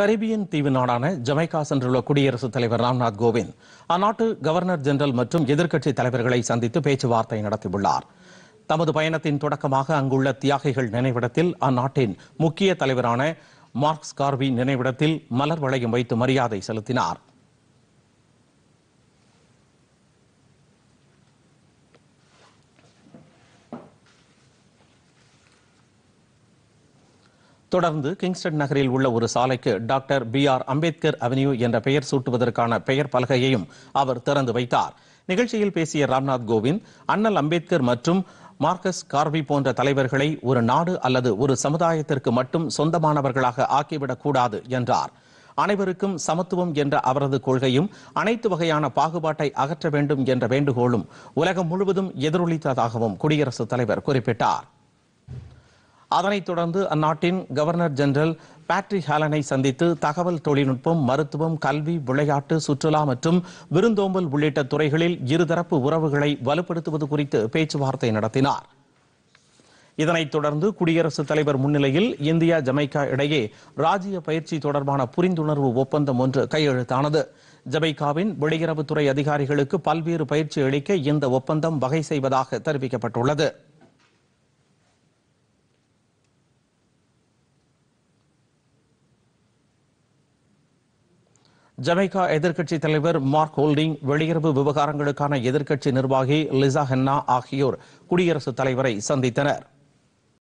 Caribbean தீவு நாடான Jamaica சென்றுள்ள குடியரசுத் தலைவர் ராம்நாத் கோவிந்த் அந்நாட்டு கவர்னர் ஜெனரல் மற்றும் எதிர்க்கட்சி தலைவர்களை சந்தித்து பேச்சுவார்த்தை நடத்தியுள்ளார் தமது பயணத்தின் தொடக்கமாக அங்குள்ள தியாகிகள் நினைவிடத்தில் அந்நாட்டின் முக்கிய தலைவரான மார்க்ஸ் கார்வி நினைவிடத்தில் மலர் வளையம் வைத்து மரியாதை செலுத்தினார் தொடர்ந்து கிங்ஸ்டன் நகரில் உள்ள ஒரு சாலைக்கு doctor B R Ambedkar avenue என்ற பெயர் சூட்டுவதற்கான பெயர் பலகையையும் அவர் திறந்து வைத்தார் நிகழ்ச்சியில் பேசிய ராம்நாத் கோவிந்த் அண்ணல் அம்பேத்கர் மற்றும் மார்க்கஸ் கார்வி போன்ற தலைவர்களை ஒரு நாடு அல்லது ஒரு சமுதாயத்திற்கு மட்டும் சொந்தமானவர்களாக ஆக்கிவிடக்கூடாது என்றார் அனைவருக்கும் சமத்துவம் என்ற அவரது கொள்கையும் அனைத்து வகையான பாகுபாட்டை அகற்ற வேண்டும் என்ற வேண்டுகோளும் உலகம் முழுவதும் எதிரொலித்ததாகவும் குடியரசுத் தலைவர் குறிப்பிட்டார் அதனைத் தொடர்ந்து அந்நாட்டின் கவர்னர் ஜெனரல் பேட்ரி ஹாலனை சந்தித்து தகவல் தொழில்நுட்பம் மருத்துவம் கல்வி விளையாட்டு சுற்றுலா மற்றும் விருந்தோம்பல் உள்ளிட்ட துறைகளில் இருதரப்பு உறவுகளை வலுப்படுத்துவது குறித்து பேச்சுவார்த்தை நடத்தினார் இதனைத் தொடர்ந்து குடியரசுத் தலைவர் முன்னிலையில் இந்தியா ஜமைக்கா இடையே ராஜ்ய பயிற்சி தொடர்பான புரிந்துணர்வு ஒப்பந்தம் ஒன்று கையெழுத்தானது ஜமைக்காவின் வெளியுறவுத்துறை அதிகாரிகளுக்கு பல்வேறு பயிற்சி அளிக்க இந்த ஒப்பந்தம் வகை செய்வதாக தெரிவிக்கப்பட்டுள்ளது ஜமைக்கா எதிர்க்கட்சி தலைவர் மார்க் ஹோல்டிங் வெளியுறவு விவகாரங்களுக்கான எதிர்க்கட்சி நிர்வாகி லிசா ஹென்னா ஆகியோர் குடியரசுத் தலைவரை சந்தித்தனர்